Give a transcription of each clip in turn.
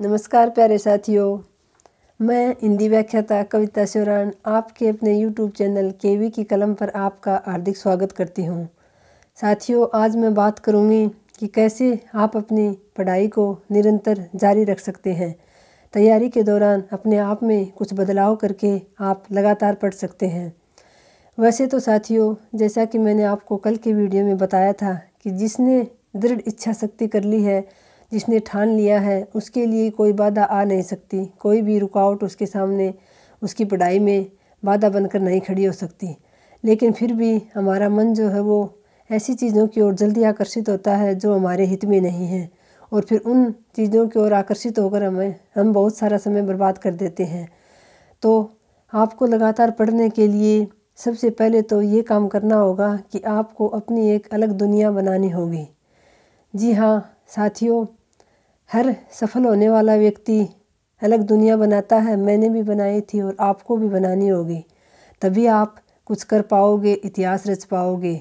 नमस्कार प्यारे साथियों मैं हिंदी व्याख्याता कविता सौरान आपके अपने यूट्यूब चैनल वी की कलम पर आपका हार्दिक स्वागत करती हूँ साथियों आज मैं बात करूँगी कि कैसे आप अपनी पढ़ाई को निरंतर जारी रख सकते हैं तैयारी के दौरान अपने आप में कुछ बदलाव करके आप लगातार पढ़ सकते हैं वैसे तो साथियों जैसा कि मैंने आपको कल के वीडियो में बताया था कि जिसने दृढ़ इच्छा शक्ति कर ली है जिसने ठान लिया है उसके लिए कोई बाधा आ नहीं सकती कोई भी रुकावट उसके सामने उसकी पढ़ाई में बाधा बनकर नहीं खड़ी हो सकती लेकिन फिर भी हमारा मन जो है वो ऐसी चीज़ों की ओर जल्दी आकर्षित होता है जो हमारे हित में नहीं है और फिर उन चीज़ों की ओर आकर्षित होकर हमें हम बहुत सारा समय बर्बाद कर देते हैं तो आपको लगातार पढ़ने के लिए सबसे पहले तो ये काम करना होगा कि आपको अपनी एक अलग दुनिया बनानी होगी जी हाँ साथियों हर सफल होने वाला व्यक्ति अलग दुनिया बनाता है मैंने भी बनाई थी और आपको भी बनानी होगी तभी आप कुछ कर पाओगे इतिहास रच पाओगे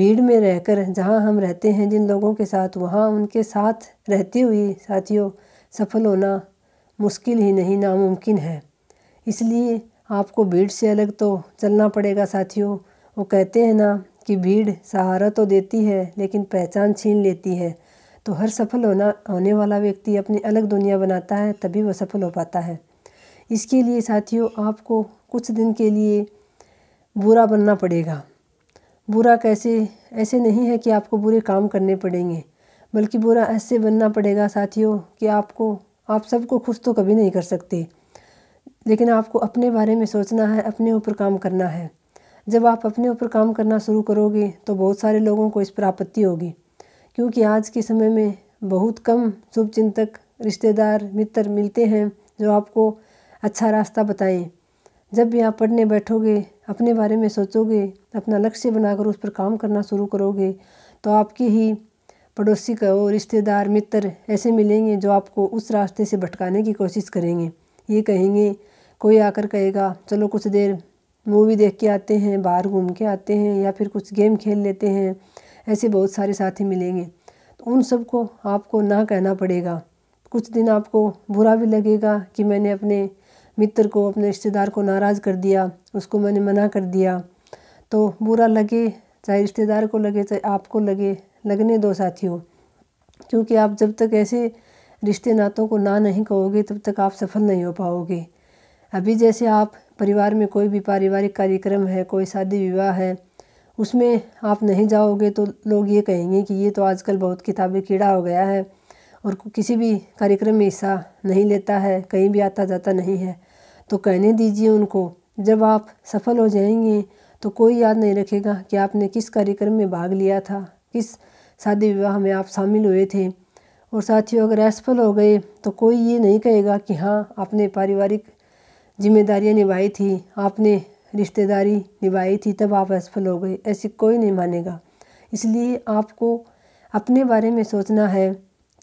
भीड़ में रहकर जहाँ हम रहते हैं जिन लोगों के साथ वहाँ उनके साथ रहते हुए साथियों सफल होना मुश्किल ही नहीं नामुमकिन है इसलिए आपको भीड़ से अलग तो चलना पड़ेगा साथियों वो कहते हैं ना कि भीड़ सहारा तो देती है लेकिन पहचान छीन लेती है तो हर सफल होना होने वाला व्यक्ति अपनी अलग दुनिया बनाता है तभी वह सफल हो पाता है इसके लिए साथियों आपको कुछ दिन के लिए बुरा बनना पड़ेगा बुरा कैसे ऐसे नहीं है कि आपको बुरे काम करने पड़ेंगे बल्कि बुरा ऐसे बनना पड़ेगा साथियों कि आपको आप सबको खुश तो कभी नहीं कर सकते लेकिन आपको अपने बारे में सोचना है अपने ऊपर काम करना है जब आप अपने ऊपर काम करना शुरू करोगे तो बहुत सारे लोगों को इस पर आपत्ति होगी क्योंकि आज के समय में बहुत कम शुभ चिंतक रिश्तेदार मित्र मिलते हैं जो आपको अच्छा रास्ता बताएं जब भी आप पढ़ने बैठोगे अपने बारे में सोचोगे अपना लक्ष्य बनाकर उस पर काम करना शुरू करोगे तो आपके ही पड़ोसी का और रिश्तेदार मित्र ऐसे मिलेंगे जो आपको उस रास्ते से भटकाने की कोशिश करेंगे ये कहेंगे कोई आकर कहेगा चलो कुछ देर मूवी देख के आते हैं बाहर घूम के आते हैं या फिर कुछ गेम खेल लेते हैं ऐसे बहुत सारे साथी मिलेंगे तो उन सबको आपको ना कहना पड़ेगा कुछ दिन आपको बुरा भी लगेगा कि मैंने अपने मित्र को अपने रिश्तेदार को नाराज़ कर दिया उसको मैंने मना कर दिया तो बुरा लगे चाहे रिश्तेदार को लगे चाहे आपको लगे लगने दो साथियों क्योंकि आप जब तक ऐसे रिश्ते नातों को ना नहीं कहोगे तब तक आप सफल नहीं हो पाओगे अभी जैसे आप परिवार में कोई भी पारिवारिक कार्यक्रम है कोई शादी विवाह है उसमें आप नहीं जाओगे तो लोग ये कहेंगे कि ये तो आजकल बहुत किताबी कीड़ा हो गया है और किसी भी कार्यक्रम में हिस्सा नहीं लेता है कहीं भी आता जाता नहीं है तो कहने दीजिए उनको जब आप सफल हो जाएंगे तो कोई याद नहीं रखेगा कि आपने किस कार्यक्रम में भाग लिया था किस शादी विवाह में आप शामिल हुए थे और साथियों अगर असफल हो गए तो कोई ये नहीं कहेगा कि हाँ आपने पारिवारिक जिम्मेदारियां निभाई थी आपने रिश्तेदारी निभाई थी तब आप असफल हो गए ऐसे कोई नहीं मानेगा इसलिए आपको अपने बारे में सोचना है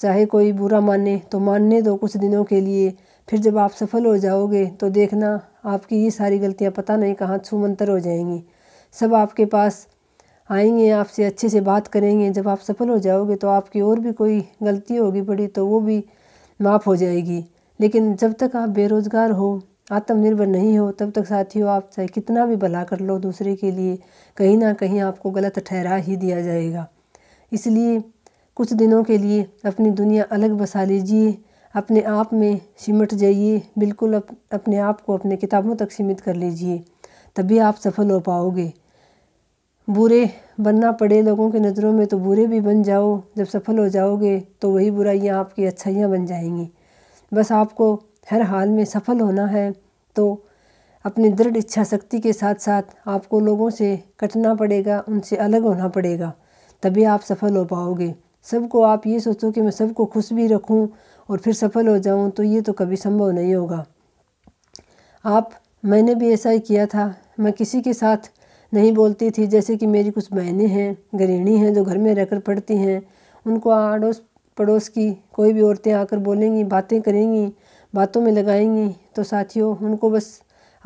चाहे कोई बुरा माने तो मानने दो कुछ दिनों के लिए फिर जब आप सफल हो जाओगे तो देखना आपकी ये सारी गलतियाँ पता नहीं कहाँ छूमंतर हो जाएंगी सब आपके पास आएंगे आपसे अच्छे से बात करेंगे जब आप सफल हो जाओगे तो आपकी और भी कोई गलती होगी बड़ी तो वो भी माफ़ हो जाएगी लेकिन जब तक आप बेरोज़गार हो आत्मनिर्भर नहीं हो तब तक साथियों आप चाहे कितना भी भला कर लो दूसरे के लिए कहीं ना कहीं आपको गलत ठहरा ही दिया जाएगा इसलिए कुछ दिनों के लिए अपनी दुनिया अलग बसा लीजिए अपने आप में सिमट जाइए बिल्कुल अप, अपने आप को अपने किताबों तक सीमित कर लीजिए तभी आप सफल हो पाओगे बुरे बनना पड़े लोगों की नज़रों में तो बुरे भी बन जाओ जब सफल हो जाओगे तो वही बुराइयाँ आपकी अच्छाइयाँ बन जाएंगी बस आपको हर हाल में सफल होना है तो अपनी दृढ़ इच्छा शक्ति के साथ साथ आपको लोगों से कटना पड़ेगा उनसे अलग होना पड़ेगा तभी आप सफल हो पाओगे सबको आप ये सोचो कि मैं सबको खुश भी रखूं और फिर सफल हो जाऊं तो ये तो कभी संभव नहीं होगा आप मैंने भी ऐसा ही किया था मैं किसी के साथ नहीं बोलती थी जैसे कि मेरी कुछ बहनें हैं गृहिणी हैं जो घर में रहकर पढ़ती हैं उनको अड़ोस पड़ोस की कोई भी औरतें आकर बोलेंगी बातें करेंगी बातों में लगाएंगी तो साथियों उनको बस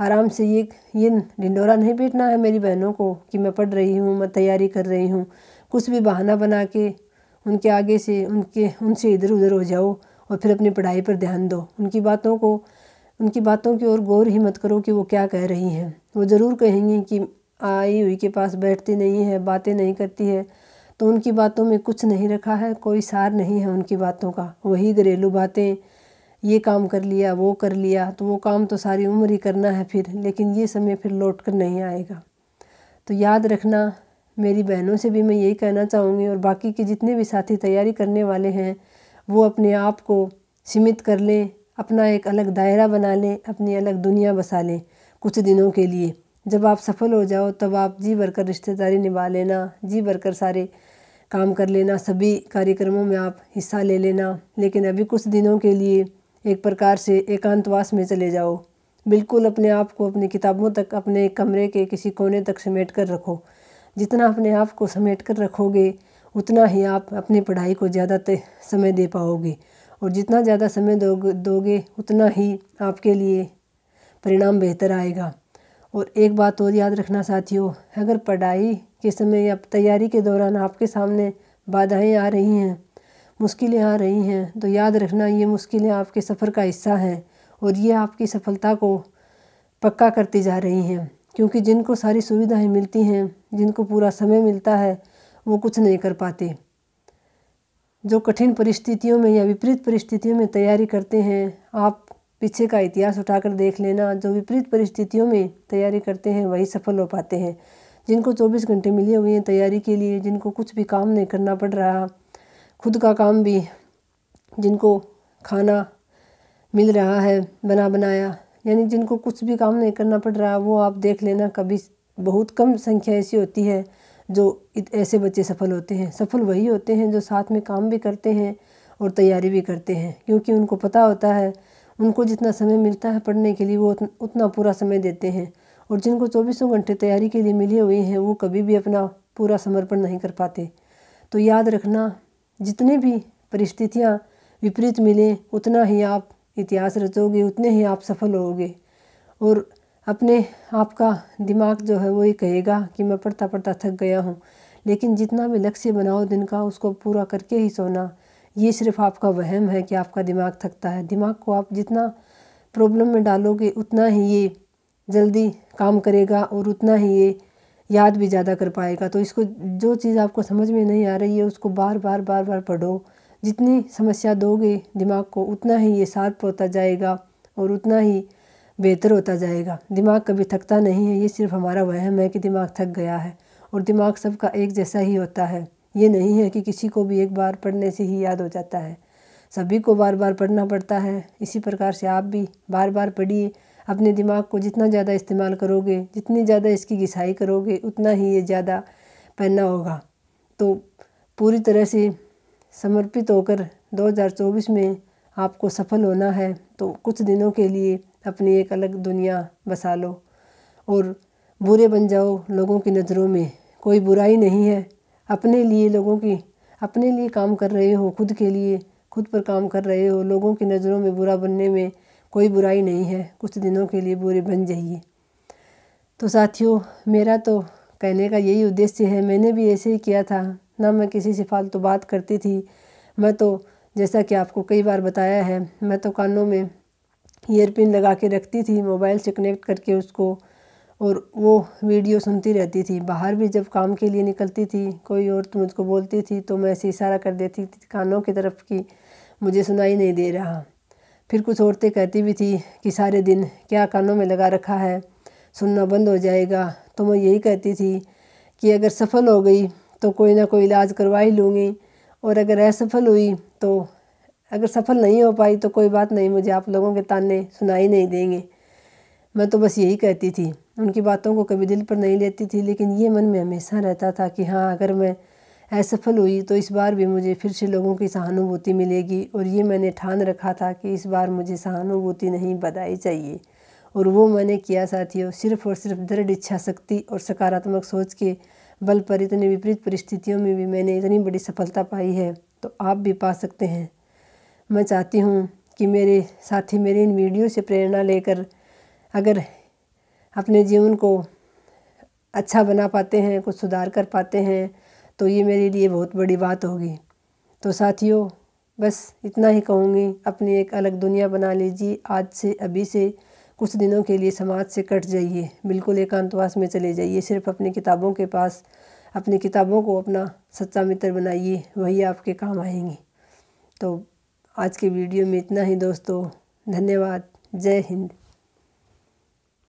आराम से ये ये ढिंडोरा नहीं पीटना है मेरी बहनों को कि मैं पढ़ रही हूँ मैं तैयारी कर रही हूँ कुछ भी बहाना बना के उनके आगे से उनके उनसे इधर उधर हो जाओ और फिर अपनी पढ़ाई पर ध्यान दो उनकी बातों को उनकी बातों की ओर गौर ही मत करो कि वो क्या कह रही हैं वो ज़रूर कहेंगी कि आई हुई के पास बैठती नहीं है बातें नहीं करती है तो उनकी बातों में कुछ नहीं रखा है कोई सार नहीं है उनकी बातों का वही घरेलू बातें ये काम कर लिया वो कर लिया तो वो काम तो सारी उम्र ही करना है फिर लेकिन ये समय फिर लौट कर नहीं आएगा तो याद रखना मेरी बहनों से भी मैं यही कहना चाहूँगी और बाकी के जितने भी साथी तैयारी करने वाले हैं वो अपने आप को सीमित कर लें अपना एक अलग दायरा बना लें अपनी अलग दुनिया बसा लें कुछ दिनों के लिए जब आप सफल हो जाओ तब आप जी भर कर रिश्तेदारी निभा लेना जी भर कर सारे काम कर लेना सभी कार्यक्रमों में आप हिस्सा ले लेना लेकिन अभी कुछ दिनों के लिए एक प्रकार से एकांतवास में चले जाओ बिल्कुल अपने आप को अपनी किताबों तक अपने कमरे के किसी कोने तक समेट कर रखो जितना अपने आप को समेट कर रखोगे उतना ही आप अपनी पढ़ाई को ज़्यादा समय दे पाओगे और जितना ज़्यादा समय दोगे दोगे उतना ही आपके लिए परिणाम बेहतर आएगा और एक बात और याद रखना साथियों अगर पढ़ाई के समय या तैयारी के दौरान आपके सामने बाधाएं आ रही हैं मुश्किलें आ रही हैं तो याद रखना ये मुश्किलें आपके सफ़र का हिस्सा हैं और ये आपकी सफलता को पक्का करती जा रही हैं क्योंकि जिनको सारी सुविधाएं मिलती हैं जिनको पूरा समय मिलता है वो कुछ नहीं कर पाते जो कठिन परिस्थितियों में या विपरीत परिस्थितियों में तैयारी करते हैं आप पीछे का इतिहास उठाकर देख लेना जो विपरीत परिस्थितियों में तैयारी करते हैं वही सफल हो पाते हैं जिनको 24 घंटे मिले हुए हैं तैयारी के लिए जिनको कुछ भी काम नहीं करना पड़ रहा खुद का काम भी जिनको खाना मिल रहा है बना बनाया यानी जिनको कुछ भी काम नहीं करना पड़ रहा वो आप देख लेना कभी बहुत कम संख्या ऐसी होती है जो ऐसे बच्चे सफल होते हैं सफल वही होते हैं जो साथ में काम भी करते हैं और तैयारी भी करते हैं क्योंकि उनको पता होता है उनको जितना समय मिलता है पढ़ने के लिए वो उतना पूरा समय देते हैं और जिनको चौबीसों घंटे तैयारी के लिए मिले हुए हैं वो कभी भी अपना पूरा समर्पण नहीं कर पाते तो याद रखना जितने भी परिस्थितियाँ विपरीत मिलें उतना ही आप इतिहास रचोगे उतने ही आप सफल होगे और अपने आपका दिमाग जो है वो ये कहेगा कि मैं पढ़ता पढ़ता थक गया हूँ लेकिन जितना भी लक्ष्य बनाओ दिन का उसको पूरा करके ही सोना ये सिर्फ आपका वहम है कि आपका दिमाग थकता है दिमाग को आप जितना प्रॉब्लम में डालोगे उतना ही ये जल्दी काम करेगा और उतना ही ये याद भी ज़्यादा कर पाएगा तो इसको जो चीज़ आपको समझ में नहीं आ रही है उसको बार बार बार बार पढ़ो जितनी समस्या दोगे दिमाग को उतना ही ये शार्प होता जाएगा और उतना ही बेहतर होता जाएगा दिमाग कभी थकता नहीं है ये सिर्फ हमारा वहम है कि दिमाग थक गया है और दिमाग सबका एक जैसा ही होता है ये नहीं है कि किसी को भी एक बार पढ़ने से ही याद हो जाता है सभी को बार बार पढ़ना पड़ता है इसी प्रकार से आप भी बार बार पढ़िए अपने दिमाग को जितना ज़्यादा इस्तेमाल करोगे जितनी ज़्यादा इसकी घिसाई करोगे उतना ही ये ज़्यादा पहनना होगा तो पूरी तरह से समर्पित होकर 2024 में आपको सफल होना है तो कुछ दिनों के लिए अपनी एक अलग दुनिया बसा लो और बुरे बन जाओ लोगों की नज़रों में कोई बुराई नहीं है अपने लिए लोगों की अपने लिए काम कर रहे हो खुद के लिए खुद पर काम कर रहे हो लोगों की नज़रों में बुरा बनने में कोई बुराई नहीं है कुछ दिनों के लिए बुरे बन जाइए तो साथियों मेरा तो कहने का यही उद्देश्य है मैंने भी ऐसे ही किया था ना मैं किसी से फालतू तो बात करती थी मैं तो जैसा कि आपको कई बार बताया है मैं तो कानों में ईयरपिन लगा के रखती थी मोबाइल से कनेक्ट करके उसको और वो वीडियो सुनती रहती थी बाहर भी जब काम के लिए निकलती थी कोई औरत मुझको बोलती थी तो मैं ऐसे इशारा कर देती थी कानों की तरफ कि मुझे सुनाई नहीं दे रहा फिर कुछ औरतें कहती भी थी कि सारे दिन क्या कानों में लगा रखा है सुनना बंद हो जाएगा तो मैं यही कहती थी कि अगर सफल हो गई तो कोई ना कोई इलाज करवा ही लूँगी और अगर असफल हुई तो अगर सफल नहीं हो पाई तो कोई बात नहीं मुझे आप लोगों के ताने सुनाई नहीं देंगे मैं तो बस यही कहती थी उनकी बातों को कभी दिल पर नहीं लेती थी लेकिन ये मन में हमेशा रहता था कि हाँ अगर मैं असफल हुई तो इस बार भी मुझे फिर से लोगों की सहानुभूति मिलेगी और ये मैंने ठान रखा था कि इस बार मुझे सहानुभूति नहीं बधाई चाहिए और वो मैंने किया साथियों सिर्फ और सिर्फ दृढ़ इच्छा शक्ति और सकारात्मक सोच के बल पर इतनी विपरीत परिस्थितियों में भी मैंने इतनी बड़ी सफलता पाई है तो आप भी पा सकते हैं मैं चाहती हूँ कि मेरे साथी मेरे इन वीडियो से प्रेरणा लेकर अगर अपने जीवन को अच्छा बना पाते हैं कुछ सुधार कर पाते हैं तो ये मेरे लिए बहुत बड़ी बात होगी तो साथियों बस इतना ही कहूँगी अपनी एक अलग दुनिया बना लीजिए आज से अभी से कुछ दिनों के लिए समाज से कट जाइए बिल्कुल एकांतवास में चले जाइए सिर्फ अपनी किताबों के पास अपनी किताबों को अपना सच्चा मित्र बनाइए वही आपके काम आएंगी तो आज के वीडियो में इतना ही दोस्तों धन्यवाद जय हिंद